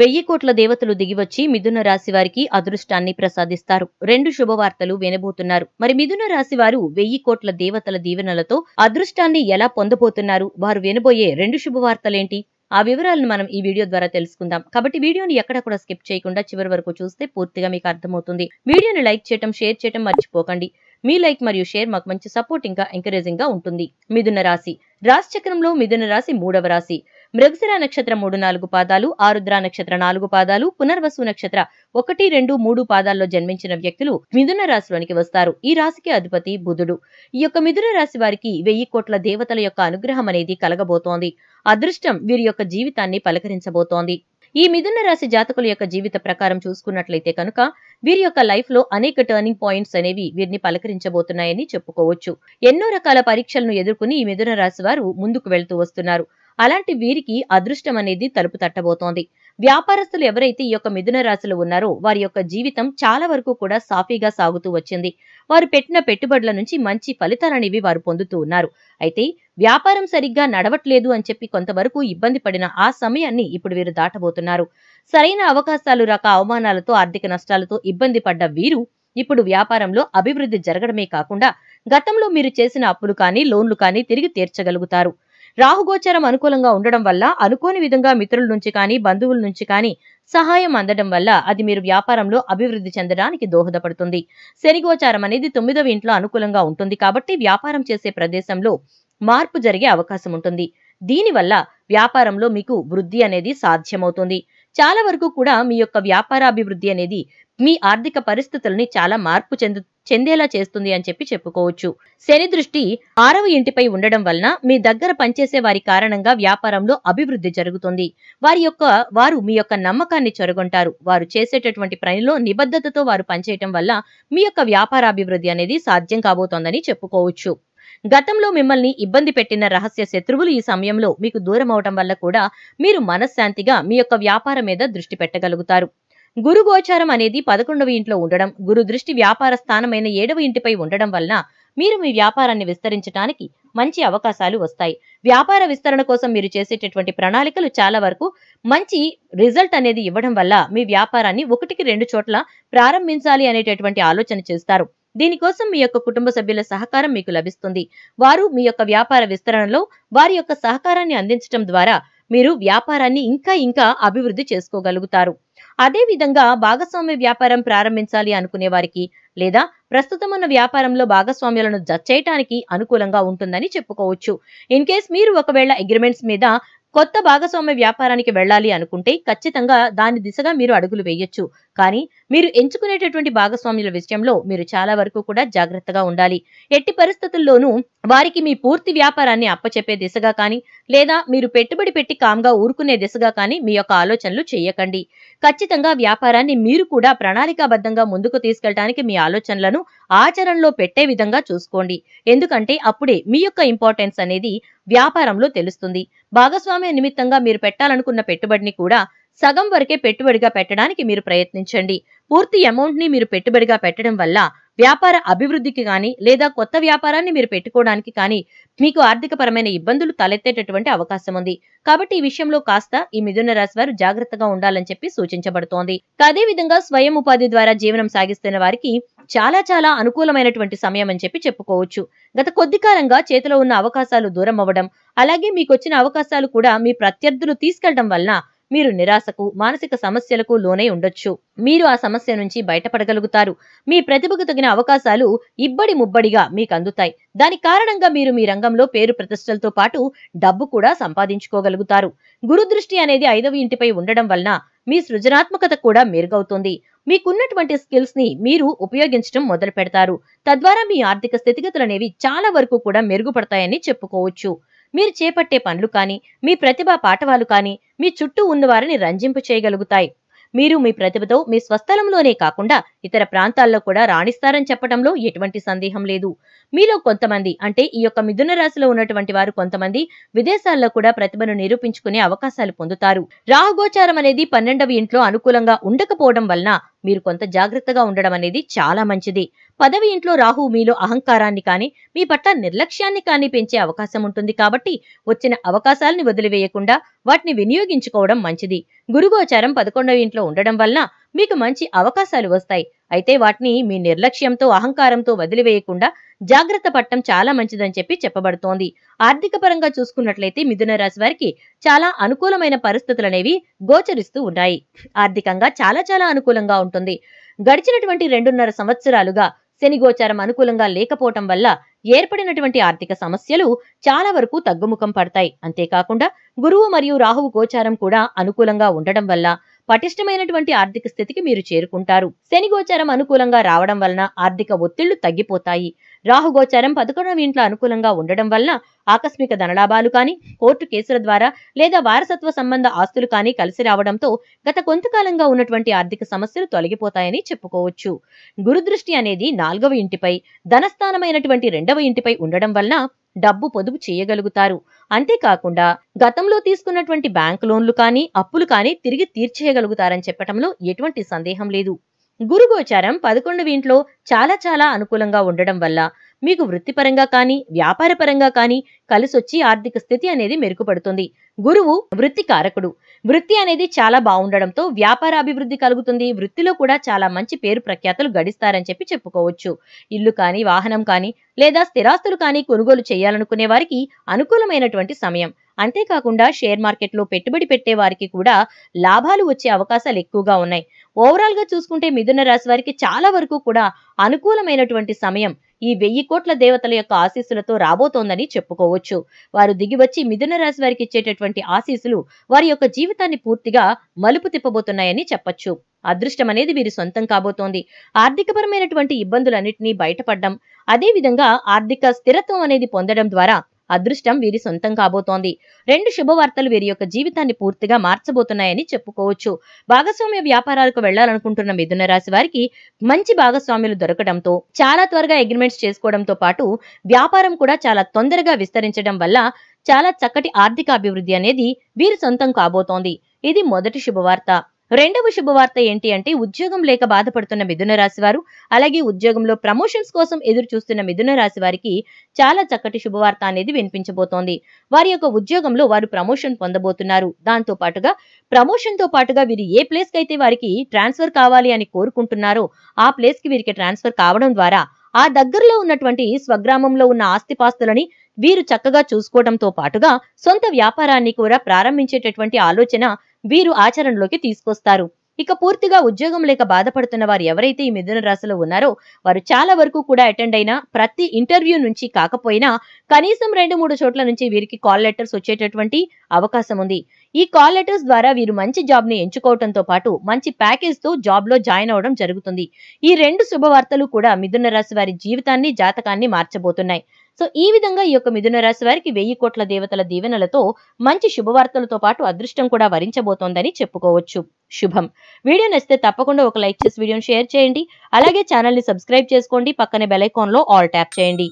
వెయ్యి కోట్ల దేవతలు దిగివచ్చి మిథున రాశి వారికి అదృష్టాన్ని ప్రసాదిస్తారు రెండు శుభవార్తలు వినబోతున్నారు మరి మిథున రాశి వారు వెయ్యి కోట్ల దేవతల దీవెనలతో అదృష్టాన్ని ఎలా పొందబోతున్నారు వారు వినబోయే రెండు శుభవార్తలేంటి ఆ వివరాలను మనం ఈ వీడియో ద్వారా తెలుసుకుందాం కాబట్టి వీడియోని ఎక్కడ కూడా స్కిప్ చేయకుండా చివరి వరకు చూస్తే పూర్తిగా మీకు అర్థమవుతుంది వీడియోని లైక్ చేయటం షేర్ చేయటం మర్చిపోకండి మీ లైక్ మరియు షేర్ మాకు మంచి సపోర్ట్ ఇంకా ఎంకరేజింగ్ గా ఉంటుంది మిథున రాశి రాశి చక్రంలో మిథున రాశి మూడవ రాశి మృగశిర నక్షత్ర మూడు నాలుగు పాదాలు ఆరుద్ర నక్షత్ర నాలుగు పాదాలు పునర్వసు నక్షత్ర ఒకటి రెండు మూడు పాదాల్లో జన్మించిన వ్యక్తులు మిథున రాశిలోనికి వస్తారు ఈ రాశికి అధిపతి బుధుడు ఈ యొక్క మిథున రాశి వారికి వెయ్యి కోట్ల దేవతల యొక్క అనుగ్రహం అనేది కలగబోతోంది అదృష్టం వీరి యొక్క జీవితాన్ని పలకరించబోతోంది ఈ మిథున రాశి జాతకుల యొక్క జీవిత ప్రకారం చూసుకున్నట్లయితే కనుక వీరి యొక్క లైఫ్ లో అనేక టర్నింగ్ పాయింట్స్ అనేవి వీరిని పలకరించబోతున్నాయని చెప్పుకోవచ్చు ఎన్నో రకాల పరీక్షలను ఎదుర్కొని ఈ మిథున రాశి వారు ముందుకు వెళ్తూ వస్తున్నారు అలాంటి వీరికి అదృష్టం అనేది తలుపు తట్టబోతోంది వ్యాపారస్తులు ఎవరైతే ఈ యొక్క మిథున రాశులు ఉన్నారో వారి యొక్క జీవితం చాలా వరకు కూడా సాఫీగా సాగుతూ వచ్చింది వారు పెట్టిన పెట్టుబడుల నుంచి మంచి ఫలితాలనేవి వారు పొందుతూ ఉన్నారు అయితే వ్యాపారం సరిగ్గా నడవట్లేదు అని చెప్పి కొంతవరకు ఇబ్బంది పడిన ఆ సమయాన్ని ఇప్పుడు వీరు దాటబోతున్నారు సరైన అవకాశాలు రక అవమానాలతో ఆర్థిక నష్టాలతో ఇబ్బంది పడ్డ వీరు ఇప్పుడు వ్యాపారంలో అభివృద్ధి జరగడమే కాకుండా గతంలో మీరు చేసిన అప్పులు కానీ లోన్లు కానీ తిరిగి తీర్చగలుగుతారు రాహుగోచరం అనుకూలంగా ఉండడం వల్ల అనుకోని విధంగా మిత్రుల నుంచి కానీ బంధువుల నుంచి కానీ సహాయం అందడం వల్ల అది మీరు వ్యాపారంలో అభివృద్ధి చెందడానికి దోహదపడుతుంది శనిగోచారం అనేది తొమ్మిదవ ఇంట్లో అనుకూలంగా ఉంటుంది కాబట్టి వ్యాపారం చేసే ప్రదేశంలో మార్పు జరిగే అవకాశం ఉంటుంది దీనివల్ల వ్యాపారంలో మీకు వృద్ధి అనేది సాధ్యమవుతుంది చాలా వరకు కూడా మీ యొక్క వ్యాపారాభివృద్ధి అనేది మీ ఆర్థిక పరిస్థితులని చాలా మార్పు చెందు చెందేలా చేస్తుంది అని చెప్పి చెప్పుకోవచ్చు శని దృష్టి ఆరవ ఇంటిపై ఉండడం వలన మీ దగ్గర పనిచేసే వారి కారణంగా వ్యాపారంలో అభివృద్ధి జరుగుతుంది వారి యొక్క వారు మీ యొక్క నమ్మకాన్ని చొరగొంటారు వారు చేసేటటువంటి పనిలో నిబద్ధతతో వారు పనిచేయటం వల్ల మీ యొక్క వ్యాపారాభివృద్ధి అనేది సాధ్యం కాబోతోందని చెప్పుకోవచ్చు గతంలో మిమ్మల్ని ఇబ్బంది పెట్టిన రహస్య శత్రువులు ఈ సమయంలో మీకు దూరం అవటం వల్ల కూడా మీరు మనశ్శాంతిగా మీ యొక్క వ్యాపారం మీద దృష్టి పెట్టగలుగుతారు గురు గోచారం అనేది పదకొండవ ఇంట్లో ఉండడం గురు దృష్టి వ్యాపార స్థానమైన ఏడవ ఇంటిపై ఉండడం వలన మీరు మీ వ్యాపారాన్ని విస్తరించడానికి మంచి అవకాశాలు వస్తాయి వ్యాపార విస్తరణ కోసం మీరు చేసేటటువంటి ప్రణాళికలు చాలా వరకు మంచి రిజల్ట్ అనేది ఇవ్వడం వల్ల మీ వ్యాపారాన్ని ఒకటికి రెండు చోట్ల ప్రారంభించాలి అనేటటువంటి ఆలోచన చేస్తారు దీనికోసం మీ యొక్క కుటుంబ సభ్యుల సహకారం మీకు లభిస్తుంది వారు మీ యొక్క వ్యాపార విస్తరణలో వారి యొక్క సహకారాన్ని అందించడం ద్వారా మీరు వ్యాపారాన్ని ఇంకా ఇంకా అభివృద్ధి చేసుకోగలుగుతారు అదేవిధంగా భాగస్వామ్య వ్యాపారం ప్రారంభించాలి అనుకునే వారికి లేదా ప్రస్తుతం ఉన్న వ్యాపారంలో భాగస్వామ్యాలను జచ్చేయటానికి అనుకూలంగా ఉంటుందని చెప్పుకోవచ్చు ఇన్ కేస్ మీరు ఒకవేళ అగ్రిమెంట్స్ మీద కొత్త భాగస్వామ్య వ్యాపారానికి వెళ్ళాలి అనుకుంటే ఖచ్చితంగా దాని దిశగా మీరు అడుగులు వేయొచ్చు కానీ మీరు ఎంచుకునేటటువంటి భాగస్వాముల విషయంలో మీరు చాలా వరకు కూడా జాగ్రత్తగా ఉండాలి ఎట్టి పరిస్థితుల్లోనూ వారికి మీ పూర్తి వ్యాపారాన్ని అప్పచెప్పే దిశగా కానీ లేదా మీరు పెట్టుబడి పెట్టి కామ్గా ఊరుకునే దిశగా కానీ మీ యొక్క ఆలోచనలు చేయకండి ఖచ్చితంగా వ్యాపారాన్ని మీరు కూడా ప్రణాళికాబద్ధంగా ముందుకు తీసుకెళ్ళడానికి మీ ఆలోచనలను ఆచరణలో పెట్టే విధంగా చూసుకోండి ఎందుకంటే అప్పుడే మీ యొక్క ఇంపార్టెన్స్ అనేది వ్యాపారంలో తెలుస్తుంది భాగస్వామ్య నిమిత్తంగా మీరు పెట్టాలనుకున్న పెట్టుబడిని కూడా సగం వరకే పెట్టుబడిగా పెట్టడానికి మీరు ప్రయత్నించండి పూర్తి అమౌంట్ ని మీరు పెట్టుబడిగా పెట్టడం వల్ల వ్యాపార అభివృద్ధికి కానీ లేదా కొత్త వ్యాపారాన్ని మీరు పెట్టుకోవడానికి కానీ మీకు ఆర్థికపరమైన ఇబ్బందులు తలెత్తేటటువంటి అవకాశం ఉంది కాబట్టి ఈ విషయంలో కాస్త ఈ మిథున రాశి వారు జాగ్రత్తగా ఉండాలని చెప్పి సూచించబడుతోంది అదే విధంగా స్వయం ఉపాధి ద్వారా జీవనం సాగిస్తున్న వారికి చాలా చాలా అనుకూలమైనటువంటి సమయం అని చెప్పి చెప్పుకోవచ్చు గత కొద్ది కాలంగా చేతిలో ఉన్న అవకాశాలు దూరం అవ్వడం అలాగే మీకు వచ్చిన అవకాశాలు కూడా మీ ప్రత్యర్థులు తీసుకెళ్లడం వలన మీరు నిరాశకు మానసిక సమస్యలకు లోనై ఉండొచ్చు మీరు ఆ సమస్య నుంచి బయటపడగలుగుతారు మీ ప్రతిభకు తగిన అవకాశాలు ఇబ్బడి ముబ్బడిగా మీకు అందుతాయి దాని కారణంగా మీరు మీ రంగంలో పేరు ప్రతిష్టలతో పాటు డబ్బు కూడా సంపాదించుకోగలుగుతారు గురుదృష్టి అనేది ఐదవ ఇంటిపై ఉండడం వలన మీ సృజనాత్మకత కూడా మెరుగవుతుంది మీకున్నటువంటి స్కిల్స్ ని మీరు ఉపయోగించడం మొదలు పెడతారు తద్వారా మీ ఆర్థిక స్థితిగతులు అనేవి చాలా వరకు కూడా మెరుగుపడతాయని చెప్పుకోవచ్చు మీరు చేపట్టే పనులు కానీ మీ ప్రతిభ పాఠవాలు కానీ మీ చుట్టూ ఉన్నవారిని రంజింపు చేయగలుగుతాయి మీరు మీ ప్రతిభతో మీ స్వస్థలంలోనే కాకుండా ఇతర ప్రాంతాల్లో కూడా రాణిస్తారని చెప్పడంలో ఎటువంటి సందేహం లేదు మీలో కొంతమంది అంటే ఈ యొక్క మిథున రాశిలో ఉన్నటువంటి వారు కొంతమంది విదేశాల్లో కూడా ప్రతిభను నిరూపించుకునే అవకాశాలు పొందుతారు రాహుగోచారం అనేది పన్నెండవ ఇంట్లో అనుకూలంగా ఉండకపోవడం వలన మీరు కొంత జాగ్రత్తగా ఉండడం అనేది చాలా మంచిది పదవి ఇంట్లో రాహు మీలో అహంకారాన్ని కానీ మీ పట్ల నిర్లక్ష్యాన్ని కానీ పెంచే అవకాశం ఉంటుంది కాబట్టి వచ్చిన అవకాశాలని వదిలివేయకుండా వాటిని వినియోగించుకోవడం మంచిది గురుగోచారం పదకొండవ ఇంట్లో ఉండడం వలన మీకు మంచి అవకాశాలు వస్తాయి అయితే వాటిని మీ నిర్లక్ష్యంతో అహంకారంతో వదిలివేయకుండా జాగ్రత్త పట్టడం చాలా మంచిదని చెప్పి చెప్పబడుతోంది ఆర్థిక పరంగా చూసుకున్నట్లయితే మిథున రాశి వారికి చాలా అనుకూలమైన పరిస్థితులు అనేవి గోచరిస్తూ ఉన్నాయి ఆర్థికంగా చాలా చాలా అనుకూలంగా ఉంటుంది గడిచినటువంటి రెండున్నర సంవత్సరాలుగా శని గోచారం అనుకూలంగా లేకపోవటం వల్ల ఏర్పడినటువంటి ఆర్థిక సమస్యలు చాలా వరకు తగ్గుముఖం పడతాయి అంతేకాకుండా గురువు మరియు రాహువు గోచారం కూడా అనుకూలంగా ఉండడం వల్ల పటిష్టమైనటువంటి ఆర్థిక స్థితికి మీరు చేరుకుంటారు శని గోచారం అనుకూలంగా రావడం వలన ఆర్థిక ఒత్తిళ్లు తగ్గిపోతాయి రాహుగోచారం పదకొండవ ఇంట్లో అనుకూలంగా ఉండడం వలన ఆకస్మిక ధనలాభాలు కానీ కోర్టు కేసుల ద్వారా లేదా వారసత్వ సంబంధ ఆస్తులు కానీ కలిసి రావడంతో గత కొంతకాలంగా ఉన్నటువంటి ఆర్థిక సమస్యలు తొలగిపోతాయని చెప్పుకోవచ్చు గురుదృష్టి అనేది నాలుగవ ఇంటిపై ధనస్థానమైనటువంటి రెండవ ఇంటిపై ఉండడం వలన డబ్బు పొదుపు చేయగలుగుతారు అంతేకాకుండా గతంలో తీసుకున్నటువంటి బ్యాంక్ లోన్లు కానీ అప్పులు కానీ తిరిగి తీర్చేయగలుగుతారని చెప్పటంలో ఎటువంటి సందేహం లేదు గురుగోచారం పదకొండు ఇంట్లో చాలా చాలా అనుకూలంగా ఉండడం వల్ల మీకు వృత్తిపరంగా కానీ వ్యాపారపరంగా కానీ కలిసొచ్చి ఆర్థిక స్థితి అనేది మెరుగుపడుతుంది గురువు వృత్తి కారకుడు వృత్తి అనేది చాలా బాగుండడంతో వ్యాపార అభివృద్ధి కలుగుతుంది వృత్తిలో కూడా చాలా మంచి పేరు ప్రఖ్యాతులు గడిస్తారని చెప్పి చెప్పుకోవచ్చు ఇల్లు కానీ వాహనం కానీ లేదా స్థిరాస్తులు కానీ కొనుగోలు చేయాలనుకునే వారికి అనుకూలమైనటువంటి సమయం అంతేకాకుండా షేర్ మార్కెట్లో పెట్టుబడి పెట్టే వారికి కూడా లాభాలు వచ్చే అవకాశాలు ఎక్కువగా ఉన్నాయి ఓవరాల్గా చూసుకుంటే మిథున రాశి వారికి చాలా వరకు కూడా అనుకూలమైనటువంటి సమయం ఈ వెయ్యి కోట్ల దేవతల యొక్క ఆశీస్సులతో రాబోతోందని చెప్పుకోవచ్చు వారు దిగివచ్చి మిథున రాశి వారికి ఇచ్చేటటువంటి ఆశీస్సులు వారి యొక్క జీవితాన్ని పూర్తిగా మలుపు తిప్పబోతున్నాయని చెప్పొచ్చు అదృష్టం అనేది వీరి సొంతం కాబోతోంది ఆర్థికపరమైనటువంటి ఇబ్బందులన్నింటినీ బయటపడడం అదేవిధంగా ఆర్థిక స్థిరత్వం అనేది పొందడం ద్వారా అదృష్టం వీరి సొంతం కాబోతోంది రెండు శుభవార్తలు వీరి యొక్క జీవితాన్ని పూర్తిగా మార్చబోతున్నాయని చెప్పుకోవచ్చు భాగస్వామ్య వ్యాపారాలకు వెళ్లాలనుకుంటున్న మిథున రాశి వారికి మంచి భాగస్వామ్యులు దొరకడంతో చాలా త్వరగా అగ్రిమెంట్స్ చేసుకోవడంతో పాటు వ్యాపారం కూడా చాలా తొందరగా విస్తరించడం వల్ల చాలా చక్కటి ఆర్థిక అభివృద్ధి అనేది వీరి సొంతం కాబోతోంది ఇది మొదటి శుభవార్త రెండవ శుభవార్త ఏంటి అంటే ఉద్యోగం లేక బాధపడుతున్న మిథున రాశి వారు అలాగే ఉద్యోగంలో ప్రమోషన్స్ కోసం ఎదురు చూస్తున్న మిథున రాశి వారికి చాలా చక్కటి శుభవార్త అనేది వినిపించబోతోంది వారి యొక్క ఉద్యోగంలో వారు ప్రమోషన్ పొందబోతున్నారు దాంతో పాటుగా ప్రమోషన్ తో పాటుగా వీరు ఏ ప్లేస్ కి అయితే వారికి ట్రాన్స్ఫర్ కావాలి అని కోరుకుంటున్నారో ఆ ప్లేస్ కి వీరికి ట్రాన్స్ఫర్ కావడం ద్వారా ఆ దగ్గరలో ఉన్నటువంటి స్వగ్రామంలో ఉన్న ఆస్తిపాస్తులని వీరు చక్కగా చూసుకోవడంతో పాటుగా సొంత వ్యాపారాన్ని కూడా ప్రారంభించేటటువంటి ఆలోచన వీరు ఆచరణలోకి తీసుకొస్తారు ఇక పూర్తిగా ఉద్యోగం లేక బాధపడుతున్న వారు ఎవరైతే ఈ మిథున రాశిలో ఉన్నారో వారు చాలా వరకు కూడా అటెండ్ అయినా ప్రతి ఇంటర్వ్యూ నుంచి కాకపోయినా కనీసం రెండు మూడు చోట్ల నుంచి వీరికి కాల్ లెటర్స్ వచ్చేటటువంటి అవకాశం ఉంది ఈ కాల్ లెటర్స్ ద్వారా వీరు మంచి జాబ్ ని ఎంచుకోవడంతో పాటు మంచి ప్యాకేజ్ తో జాబ్ లో జాయిన్ అవడం జరుగుతుంది ఈ రెండు శుభవార్తలు కూడా మిథున రాశి వారి జీవితాన్ని జాతకాన్ని మార్చబోతున్నాయి సో ఈ విధంగా ఈ యొక్క మిథున రాశి వారికి వెయ్యి కోట్ల దేవతల దీవెనలతో మంచి శుభవార్తలతో పాటు అదృష్టం కూడా వరించబోతోందని చెప్పుకోవచ్చు శుభం వీడియో నచ్చితే తప్పకుండా ఒక లైక్ చేసి వీడియోను షేర్ చేయండి అలాగే ఛానల్ని సబ్స్క్రైబ్ చేసుకోండి పక్కనే బెల్ లో ఆల్ ట్యాప్ చేయండి